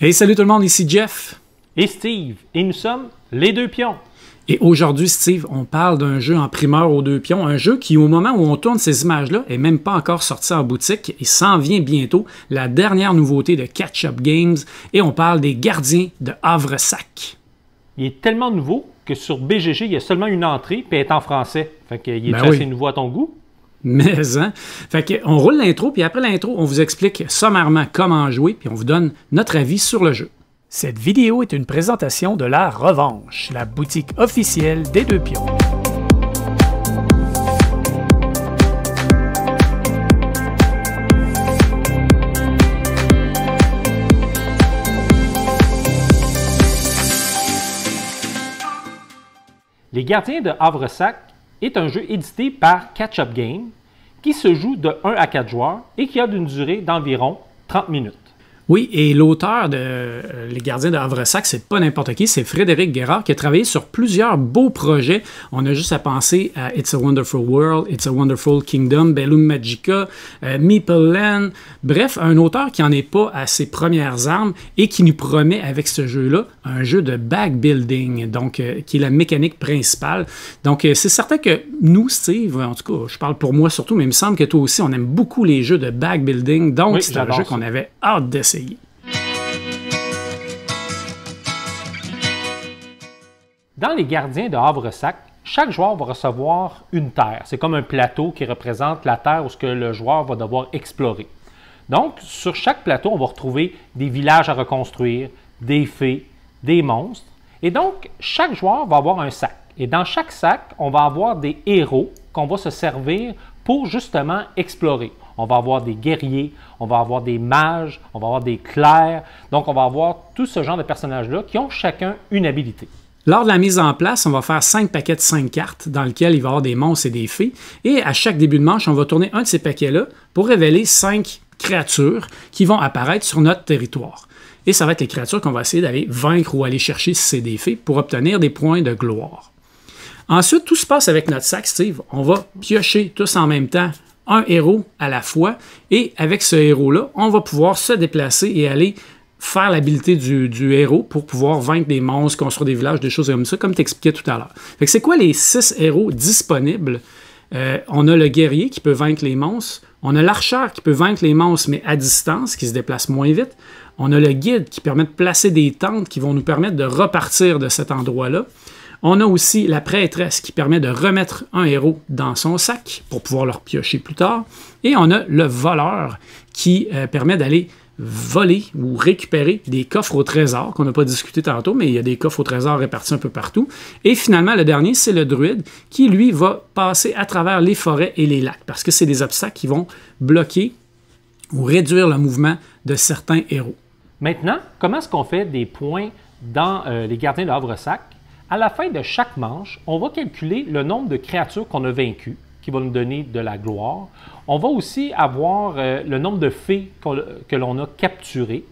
Hey, salut tout le monde, ici Jeff. Et Steve. Et nous sommes les deux pions. Et aujourd'hui, Steve, on parle d'un jeu en primeur aux deux pions, un jeu qui, au moment où on tourne ces images-là, est même pas encore sorti en boutique et s'en vient bientôt, la dernière nouveauté de Catch Up Games, et on parle des gardiens de Havre-Sac. Il est tellement nouveau que sur BGG, il y a seulement une entrée, puis est en français. Fait qu'il est ben assez nouveau à ton goût? Mais, hein? Fait on roule l'intro, puis après l'intro, on vous explique sommairement comment jouer, puis on vous donne notre avis sur le jeu. Cette vidéo est une présentation de La Revanche, la boutique officielle des deux pions. Les gardiens de Havresac est un jeu édité par Catch Up Game qui se joue de 1 à 4 joueurs et qui a une durée d'environ 30 minutes. Oui, et l'auteur de euh, Les Gardiens de », c'est pas n'importe qui, c'est Frédéric Guérard qui a travaillé sur plusieurs beaux projets. On a juste à penser à It's a Wonderful World, It's a Wonderful Kingdom, Bellum Magica, euh, Meeple Land. Bref, un auteur qui n'en est pas à ses premières armes et qui nous promet avec ce jeu-là un jeu de back building, donc euh, qui est la mécanique principale. Donc c'est certain que nous, Steve, en tout cas, je parle pour moi surtout, mais il me semble que toi aussi, on aime beaucoup les jeux de back building. Donc c'est un jeu qu'on avait hâte d'essayer dans les gardiens de Havre-Sac, chaque joueur va recevoir une terre. C'est comme un plateau qui représente la terre où ce que le joueur va devoir explorer. Donc, sur chaque plateau, on va retrouver des villages à reconstruire, des fées, des monstres. Et donc, chaque joueur va avoir un sac. Et dans chaque sac, on va avoir des héros qu'on va se servir pour justement explorer on va avoir des guerriers, on va avoir des mages, on va avoir des clercs. Donc, on va avoir tout ce genre de personnages-là qui ont chacun une habilité. Lors de la mise en place, on va faire cinq paquets de cinq cartes dans lesquels il va y avoir des monstres et des fées. Et à chaque début de manche, on va tourner un de ces paquets-là pour révéler cinq créatures qui vont apparaître sur notre territoire. Et ça va être les créatures qu'on va essayer d'aller vaincre ou aller chercher si c'est des fées pour obtenir des points de gloire. Ensuite, tout se passe avec notre sac, Steve. On va piocher tous en même temps un héros à la fois. Et avec ce héros-là, on va pouvoir se déplacer et aller faire l'habilité du, héros pour pouvoir vaincre des monstres, construire des villages, des choses comme ça, comme t'expliquais tout à l'heure. c'est quoi les six héros disponibles? Euh, on a le guerrier qui peut vaincre les monstres, on a l'archer qui peut vaincre les monstres mais à distance, qui se déplace moins vite, on a le guide qui permet de placer des tentes qui vont nous permettre de repartir de cet endroit-là. On a aussi la prêtresse qui permet de remettre un héros dans son sac pour pouvoir le repiocher plus tard. Et on a le voleur qui euh, permet d'aller voler ou récupérer des coffres au trésor qu'on n'a pas discuté tantôt, mais il y a des coffres au trésor répartis un peu partout. Et finalement, le dernier, c'est le druide qui, lui, va passer à travers les forêts et les lacs parce que c'est des obstacles qui vont bloquer ou réduire le mouvement de certains héros. Maintenant, comment est-ce qu'on fait des points dans euh, les gardiens de Havre-Sac à la fin de chaque manche, on va calculer le nombre de créatures qu'on a vaincues, qui va nous donner de la gloire. On va aussi avoir euh, le nombre de fées que l'on a capturées.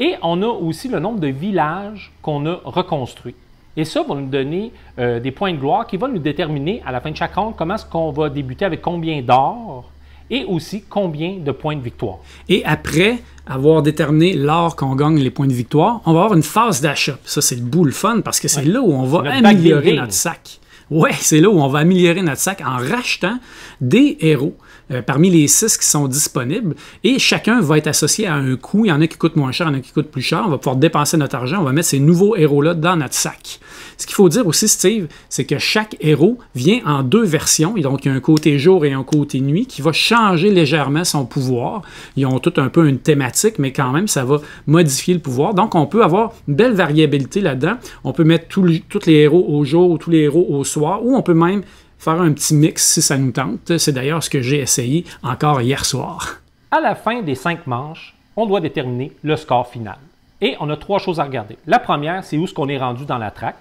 Et on a aussi le nombre de villages qu'on a reconstruits. Et ça va nous donner euh, des points de gloire qui vont nous déterminer à la fin de chaque ronde comment est-ce qu'on va débuter avec combien d'or et aussi combien de points de victoire. Et après, avoir déterminé l'art qu'on gagne les points de victoire, on va avoir une phase d'achat. Ça, c'est le bout fun parce que c'est là où on va améliorer notre sac. Ouais, c'est là où on va améliorer notre sac en rachetant des héros euh, parmi les six qui sont disponibles. Et chacun va être associé à un coût. Il y en a qui coûtent moins cher, il y en a qui coûtent plus cher. On va pouvoir dépenser notre argent. On va mettre ces nouveaux héros-là dans notre sac. Ce qu'il faut dire aussi, Steve, c'est que chaque héros vient en deux versions. donc, il y a un côté jour et un côté nuit qui va changer légèrement son pouvoir. Ils ont tout un peu une thématique, mais quand même, ça va modifier le pouvoir. Donc, on peut avoir une belle variabilité là-dedans. On peut mettre tous les héros au jour ou tous les héros au soir, ou on peut même faire un petit mix si ça nous tente. C'est d'ailleurs ce que j'ai essayé encore hier soir. À la fin des cinq manches, on doit déterminer le score final. Et on a trois choses à regarder. La première, c'est où est-ce qu'on est rendu dans la traque.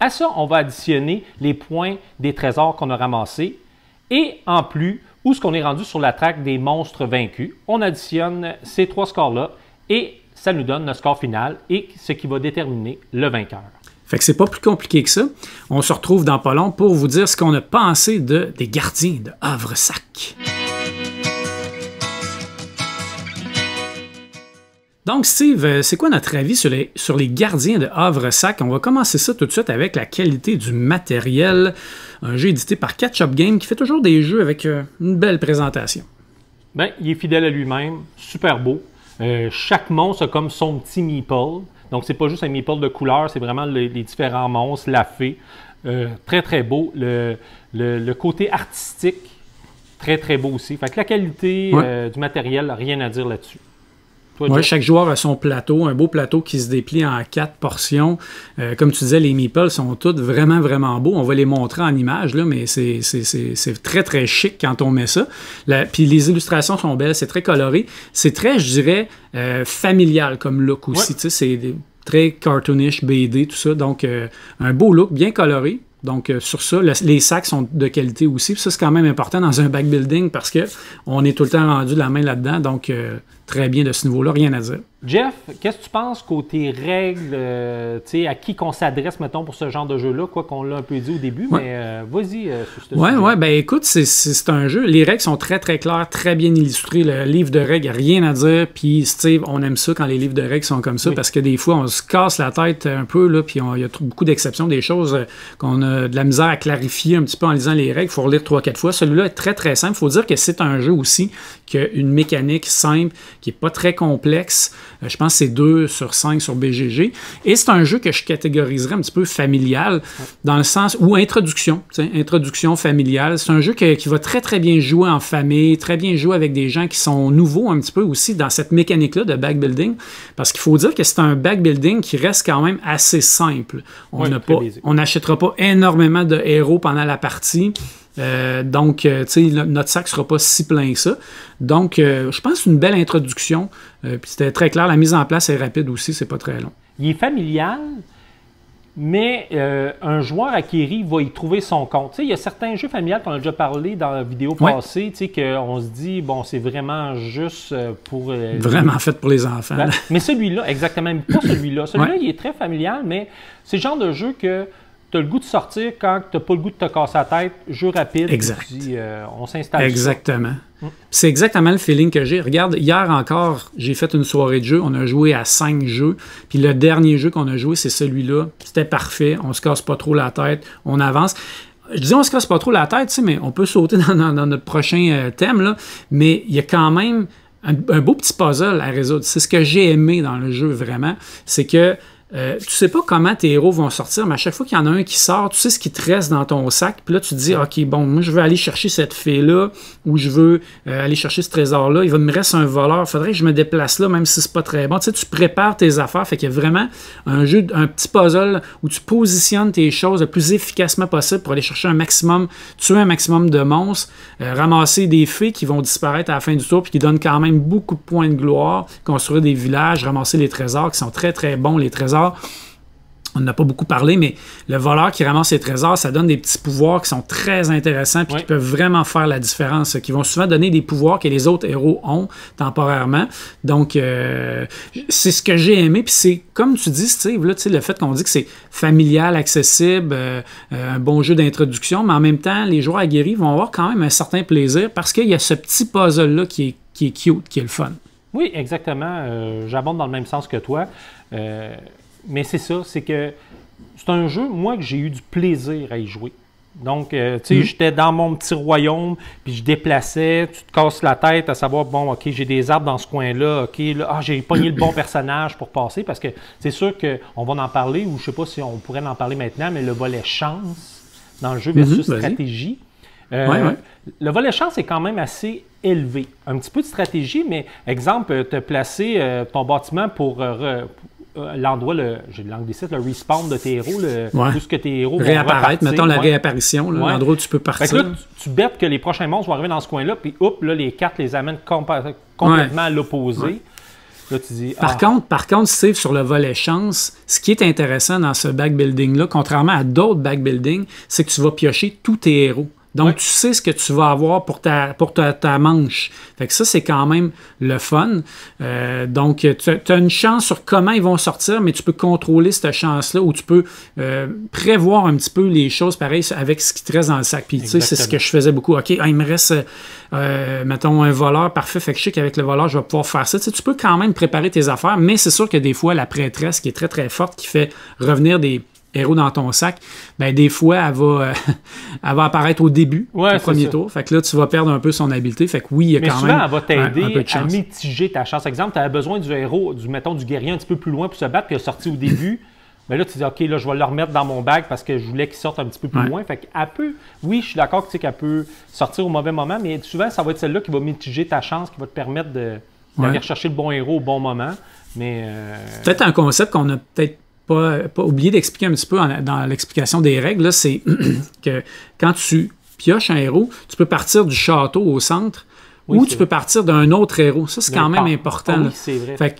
À ça, on va additionner les points des trésors qu'on a ramassés. Et en plus, où ce qu'on est rendu sur la traque des monstres vaincus, on additionne ces trois scores-là et ça nous donne notre score final et ce qui va déterminer le vainqueur. Fait que c'est pas plus compliqué que ça. On se retrouve dans pas long pour vous dire ce qu'on a pensé de, des gardiens de Havre-Sac. Donc, Steve, euh, c'est quoi notre avis sur les, sur les gardiens de Havre-Sac? On va commencer ça tout de suite avec la qualité du matériel. Un jeu édité par Catch-Up Game qui fait toujours des jeux avec euh, une belle présentation. Bien, il est fidèle à lui-même, super beau. Euh, chaque monstre a comme son petit meeple. Donc, c'est pas juste un meeple de couleur, c'est vraiment les, différents monstres, la fée. très, très beau. Le, côté artistique, très, très beau aussi. Fait que la qualité du matériel, rien à dire là-dessus. Oui, chaque joueur a son plateau, un beau plateau qui se déplie en quatre portions. Euh, comme tu disais, les meeples sont toutes vraiment, vraiment beaux. On va les montrer en images, là, mais c'est très, très chic quand on met ça. puis les illustrations sont belles, c'est très coloré. C'est très, je dirais, euh, familial comme look aussi. C'est très cartoonish, BD, tout ça. Donc, euh, un beau look, bien coloré. Donc, sur ça, les sacs sont de qualité aussi. ça, c'est quand même important dans un backbuilding building parce qu'on est tout le temps rendu de la main là-dedans. Donc, très bien de ce niveau-là, rien à dire. Jeff, qu'est-ce que tu penses côté règles, euh, à qui qu'on s'adresse, mettons, pour ce genre de jeu-là, quoi qu'on l'a un peu dit au début, mais euh, vas-y. Euh, oui, ouais, ben écoute, c'est un jeu, les règles sont très très claires, très bien illustrées, le livre de règles, rien à dire, puis Steve, on aime ça quand les livres de règles sont comme ça, parce que des fois, on se casse la tête un peu, là, puis il y a beaucoup d'exceptions, des choses euh, qu'on a de la misère à clarifier un petit peu en lisant les règles, il faut relire trois, quatre fois. Celui-là est très très simple, il faut dire que c'est un jeu aussi qui une mécanique simple, qui n'est pas très complexe. Euh, je pense que c'est 2 sur 5 sur BGG. Et c'est un jeu que je catégoriserais un petit peu familial, dans le sens où introduction, introduction familiale. C'est un jeu qui va très, très bien jouer en famille, très bien jouer avec des gens qui sont nouveaux un petit peu aussi dans cette mécanique-là de backbuilding. Parce qu'il faut dire que c'est un backbuilding qui reste quand même assez simple. On n'achètera pas énormément de héros pendant la partie. Euh, donc, euh, tu sais, notre sac ne sera pas si plein que ça. Donc, euh, je pense une belle introduction. puis c'était très clair. La mise en place est rapide aussi, c'est pas très long. Il est familial, mais un joueur acquéri va y trouver son compte. Tu il y a certains jeux familiales qu'on a déjà parlé dans la vidéo passée, tu sais, qu'on se dit, bon, c'est vraiment juste pour. vraiment fait pour les enfants. Ben, mais celui-là, exactement, pas celui-là. Celui-là, il est très familial, mais c'est le genre de jeu que tu le goût de sortir quand tu n'as pas le goût de te casser la tête, jeu rapide, exact. Euh, on s'installe. Exactement. Mm. C'est exactement le feeling que j'ai. Regarde, hier encore, j'ai fait une soirée de jeu. On a joué à cinq jeux. Puis le dernier jeu qu'on a joué, c'est celui-là. C'était parfait. On se casse pas trop la tête. On avance je dis on se casse pas trop la tête, mais on peut sauter dans, notre prochain euh, thème, là, mais il y a quand même un beau petit puzzle à résoudre. C'est ce que j'ai aimé dans le jeu vraiment, c'est que euh, tu sais pas comment tes héros vont sortir, mais à chaque fois qu'il y en a un qui sort, tu sais ce qui te reste dans ton sac. Puis là, tu te dis, OK, bon, moi, je veux aller chercher cette fée là ou je veux euh, aller chercher ce trésor-là. Il va me reste un voleur. faudrait que je me déplace là, même si c'est pas très bon. Tu sais, tu prépares tes affaires. Fait qu'il y a vraiment un jeu, un petit puzzle où tu positionnes tes choses le plus efficacement possible pour aller chercher un maximum, tuer un maximum de monstres, euh, ramasser des fées qui vont disparaître à la fin du tour, puis qui donnent quand même beaucoup de points de gloire, construire des villages, ramasser les trésors qui sont très, très bons, les trésors on n'a pas beaucoup parlé, mais le voleur qui ramasse ses trésors, ça donne des petits pouvoirs qui sont très intéressants puis qui peuvent vraiment faire la différence, qui vont souvent donner des pouvoirs que les autres héros ont temporairement. Donc, euh, c'est ce que j'ai aimé. Puis c'est, comme tu dis, Steve, le fait qu'on dit que c'est familial, accessible, euh, euh, un bon jeu d'introduction, mais en même temps, les joueurs aguerris vont avoir quand même un certain plaisir parce qu'il y a ce petit puzzle-là qui est, qui est cute, qui est le fun. Oui, exactement. J'abonde dans le même sens que toi mais c'est ça, c'est que c'est un jeu, moi, que j'ai eu du plaisir à y jouer. Donc, euh, tu sais, hmm. j'étais dans mon petit royaume, puis je déplaçais, tu te casses la tête à savoir, bon, OK, j'ai des arbres dans ce coin-là, OK, là, ah, j'ai pogné le bon personnage pour passer, parce que c'est sûr qu'on va en parler, ou je sais pas si on pourrait en parler maintenant, mais le volet chance dans le jeu versus mhm, stratégie. Euh, le volet chance est quand même assez élevé. Un petit peu de stratégie, mais exemple, euh, te placer ton bâtiment pour, euh, l'endroit, le, j'ai de l'anglicisme, le respawn de tes héros, le, ce que tes héros Réapparaître, mettons la réapparition, l'endroit où tu peux partir. tu, bêtes que les prochains monstres vont arriver dans ce coin-là, puis hop, là, les cartes les amènent complètement à l'opposé. Là, tu dis, par, ah. contre, par contre, Steve, sur le volet chance, ce qui est intéressant dans ce backbuilding-là, contrairement à d'autres backbuildings, c'est que tu vas piocher tous tes héros. Donc, tu sais ce que tu vas avoir pour ta, pour ta, ta manche. Fait que ça, c'est quand même le fun. Euh, donc, tu as une chance sur comment ils vont sortir, mais tu peux contrôler cette chance-là ou tu peux euh, prévoir un petit peu les choses pareil avec ce qui te reste dans le sac. Puis, tu sais, c'est ce que je faisais beaucoup. OK, ah, il me reste, euh, mettons, un voleur parfait. Fait que je sais qu'avec le voleur, je vais pouvoir faire ça. Tu, tu peux quand même préparer tes affaires, mais c'est sûr que des fois, la prêtresse qui est très, très forte, qui fait revenir des héros dans ton sac, ben des fois, elle va, euh, apparaître au début au premier tour. Fait que là, tu vas perdre un peu son habileté. Fait que oui, il y a quand souvent, elle va t'aider à mitiger ta chance. Exemple, tu as besoin du héros, du mettons, du guerrier un petit peu plus loin pour se battre, qui il est sorti au début. Mais là, tu dis, OK, là, je vais le remettre dans mon bac parce que je voulais qu'il sorte un petit peu plus loin. Fait qu'elle peut, oui, je suis d'accord que tu sais qu'elle peut sortir au mauvais moment, mais souvent, ça va être celle-là qui va mitiger ta chance, qui va te permettre d'aller chercher le bon héros au bon moment. Mais. Euh, c'est Peut-être un concept qu'on a peut-être pas, oublier d'expliquer un petit peu dans l'explication des règles, c'est que quand tu pioches un héros, tu peux partir du château au centre ou tu peux partir d'un autre héros. Ça, c'est quand même important. Ah oui, c'est vrai.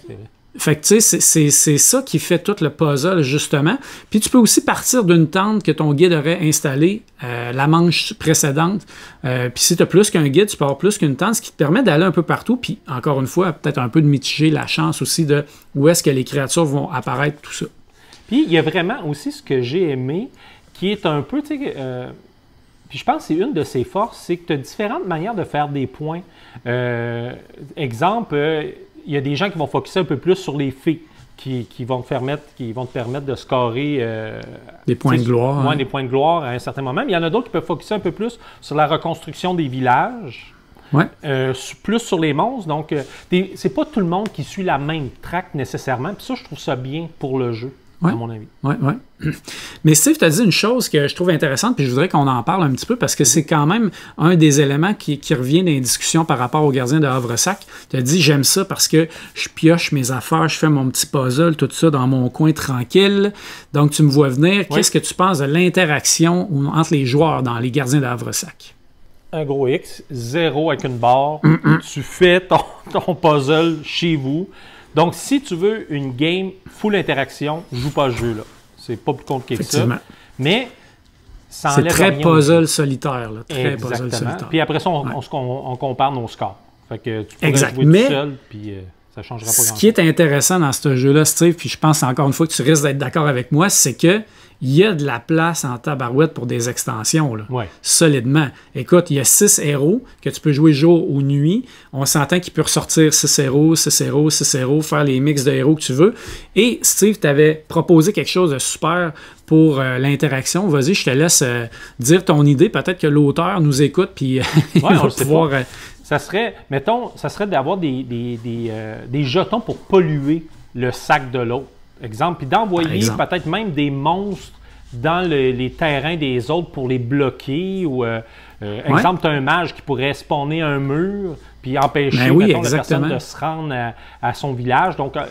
Fait tu c'est ça qui fait tout le puzzle, justement. Puis tu peux aussi partir d'une tente que ton guide aurait installée euh, la manche précédente. Euh, puis si tu as plus qu'un guide, tu peux avoir plus qu'une tente, ce qui te permet d'aller un peu partout. Puis encore une fois, peut-être un peu de mitiger la chance aussi de où est-ce que les créatures vont apparaître, tout ça. Puis il y a vraiment aussi ce que j'ai aimé, qui est un peu, tu sais, euh, puis je pense que c'est une de ses forces, c'est que tu as différentes manières de faire des points. Euh, exemple, euh, il y a des gens qui vont focuser un peu plus sur les faits. Qui, vont, te permettre, qui vont te permettre de scorer des points de gloire. Moins hein. des points de gloire à un certain moment. Mais il y en a d'autres qui peuvent focuser un peu plus sur la reconstruction des villages. plus sur les monstres. Donc, c'est pas tout le monde qui suit la même traque nécessairement. Puis ça, je trouve ça bien pour le jeu à mon avis. Oui, oui. Mais Steve, tu as dit une chose que je trouve intéressante, puis je voudrais qu'on en parle un petit peu, parce que c'est quand même un des éléments qui, revient dans les discussions par rapport aux gardiens de Havre-Sac. Tu as dit, j'aime ça parce que je pioche mes affaires, je fais mon petit puzzle, tout ça dans mon coin tranquille. Donc, tu me vois venir. Qu'est-ce que tu penses de l'interaction entre les joueurs dans les gardiens de Havre-Sac? Un gros X, zéro avec une barre. Tu fais ton puzzle chez vous. Donc, si tu veux une game full interaction, joue pas ce jeu-là. C'est pas plus compliqué que ça. Mais c'est très puzzle solitaire. Très puzzle solitaire. Puis après ça, on, compare nos scores. Fait que tu peux jouer tout seul, puis... Euh, ça changera pas ce qui est intéressant dans ce jeu-là, Steve, puis je pense encore une fois que tu risques d'être d'accord avec moi, c'est que il y a de la place en tabarouette pour des extensions, solidement. Écoute, il y a six héros que tu peux jouer jour ou nuit. On s'entend qu'il peut ressortir six héros, six héros, six héros, faire les mix de héros que tu veux. Et Steve tu avais proposé quelque chose de super pour euh, l'interaction. Vas-y, je te laisse euh, dire ton idée. Peut-être que l'auteur nous écoute, puis euh, on va pouvoir... Ça serait, mettons, ça serait d'avoir des, des, des jetons pour polluer le sac de l'autre. Exemple, puis d'envoyer peut-être même des monstres dans les terrains des autres pour les bloquer ou euh, euh, exemple, tu as un mage qui pourrait spawner un mur puis empêcher ben la personne de se rendre à, son village. Donc, euh,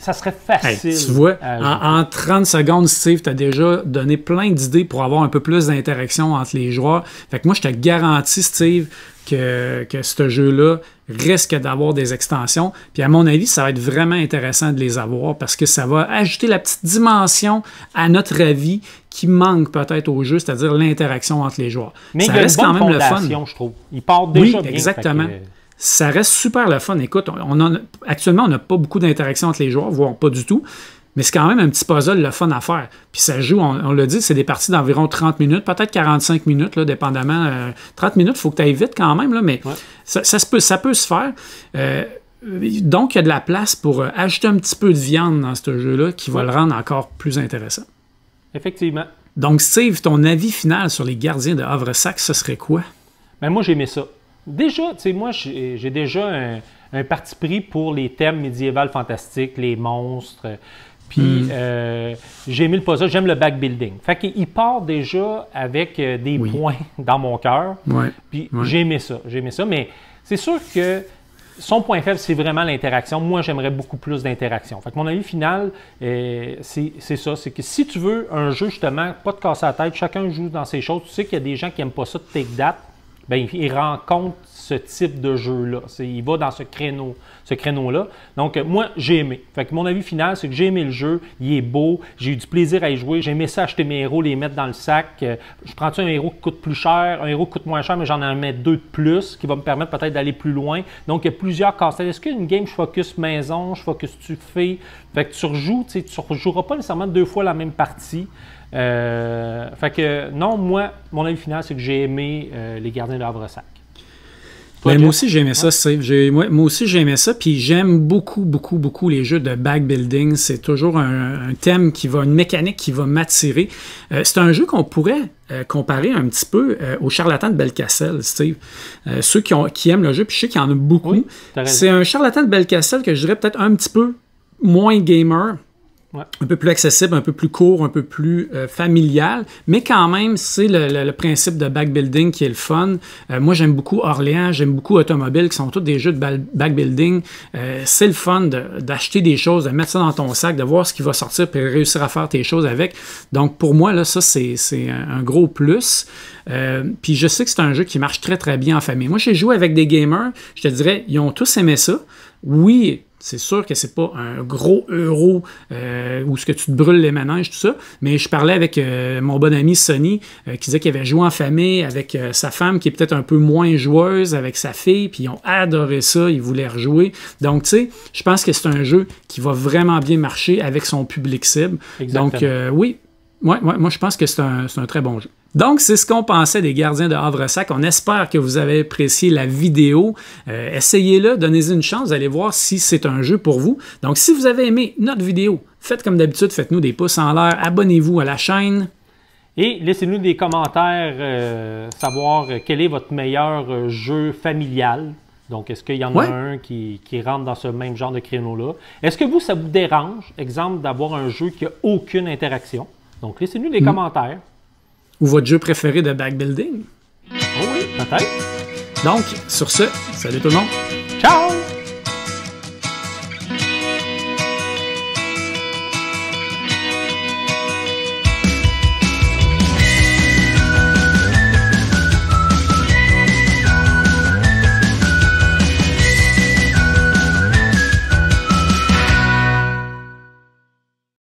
ça serait facile. tu vois, en, 30 secondes, Steve, tu as déjà donné plein d'idées pour avoir un peu plus d'interaction entre les joueurs. Fait que moi, je te garantis, Steve, que, que ce jeu-là risque d'avoir des extensions. Puis à mon avis, ça va être vraiment intéressant de les avoir parce que ça va ajouter la petite dimension, à notre avis, qui manque peut-être au jeu, c'est-à-dire l'interaction entre les joueurs. Mais ça reste quand même le fun. Je trouve. Il part déjà oui, exactement. Ça reste super le fun. Écoute, actuellement, on n'a pas beaucoup d'interaction entre les joueurs, voire pas du tout. Mais c'est quand même un petit puzzle le fun à faire. Puis ça joue, on, le dit, c'est des parties d'environ 30 minutes, peut-être 45 minutes, dépendamment. 30 euh, minutes, il faut que tu ailles vite quand même, là, mais ça, peut, se faire. Euh, donc, il y a de la place pour euh, ajouter un petit peu de viande dans ce jeu-là qui va le rendre encore plus intéressant. Effectivement. Donc, Steve, ton avis final sur les gardiens de Havre-Sac, ce serait quoi? Ben moi, j'aimais ça. Déjà, tu sais, moi, j'ai déjà un, parti pris pour les thèmes médiévaux fantastiques, les monstres. Puis, hmm. euh, j'ai aimé le puzzle, j'aime le backbuilding. Fait qu'il part déjà avec euh, des points dans mon cœur. Ouais. Puis, j'ai aimé ça, j'ai aimé ça. Mais c'est sûr que son point faible, c'est vraiment l'interaction. Moi, j'aimerais beaucoup plus d'interaction. Fait mon avis final, euh, c'est ça. C'est que si tu veux un jeu, justement, pas de casser la tête, chacun joue dans ses choses. Tu sais qu'il y a des gens qui n'aiment pas ça de take date. Bien, ils rencontrent ce type de jeu-là. Il va dans ce créneau, ce créneau-là. Donc, euh, moi, j'ai aimé. Fait que mon avis final, c'est que j'ai aimé le jeu. Il est beau. J'ai eu du plaisir à y jouer. J'ai aimé ça acheter mes héros, les mettre dans le sac. Euh, je prends-tu un héros qui coûte plus cher, un héros qui coûte moins cher, mais j'en en mets deux de plus, qui va me permettre peut-être d'aller plus loin. Donc, il y a plusieurs casse Est-ce qu'une game, je focus maison, je focus tu fais? Fait que tu rejoues, tu ne rejoueras pas nécessairement deux fois la même partie. Euh, fait que non, moi, mon avis final, c'est que j'ai aimé les gardiens de havre sac moi aussi, j'aimais ça, Steve. Moi, moi, aussi, j'aimais ça. Puis j'aime beaucoup, beaucoup, beaucoup les jeux de backbuilding. building. C'est toujours un, thème qui va, une mécanique qui va m'attirer. Euh, c'est un jeu qu'on pourrait euh, comparer un petit peu euh, au charlatan de Belcastel, Steve. ceux qui, ont, qui, aiment le jeu, puis je sais qu'il y en a beaucoup. c'est un charlatan de Belcastel que je dirais peut-être un petit peu moins gamer un peu plus accessible, un peu plus court, un peu plus euh, familial, mais quand même, c'est le, principe de backbuilding qui est le fun. Euh, moi, j'aime beaucoup Orléans, j'aime beaucoup Automobile, qui sont tous des jeux de backbuilding. Euh, c'est le fun d'acheter des choses, de mettre ça dans ton sac, de voir ce qui va sortir, puis réussir à faire tes choses avec. Donc, pour moi, là, ça, c'est un gros plus. puis je sais que c'est un jeu qui marche très, très bien en famille. Moi, j'ai joué avec des gamers, je te dirais, ils ont tous aimé ça. Oui, c'est sûr que c'est pas un gros euro euh, où ce que tu te brûles les manèges, tout ça. Mais je parlais avec euh, mon bon ami Sonny euh, qui disait qu'il avait joué en famille avec euh, sa femme qui est peut-être un peu moins joueuse, avec sa fille, puis ils ont adoré ça, ils voulaient rejouer. Donc, tu sais, je pense que c'est un jeu qui va vraiment bien marcher avec son public cible. Donc, oui, Ouais, moi, je pense que c'est un, très bon jeu. Donc, c'est ce qu'on pensait des gardiens de Havre-Sac. On espère que vous avez apprécié la vidéo. Euh, essayez-le, donnez-y une chance, allez voir si c'est un jeu pour vous. Donc, si vous avez aimé notre vidéo, faites comme d'habitude, faites-nous des pouces en l'air, abonnez-vous à la chaîne. Et laissez-nous des commentaires, euh, savoir quel est votre meilleur euh, jeu familial. Donc, est-ce qu'il y en a un qui, qui, rentre dans ce même genre de créneau-là? Est-ce que vous, ça vous dérange, exemple, d'avoir un jeu qui n'a aucune interaction? Donc, laissez-nous des hmm. commentaires. Ou votre jeu préféré de backbuilding. Oh oui, peut-être. Donc, sur ce, salut tout le monde. Ciao!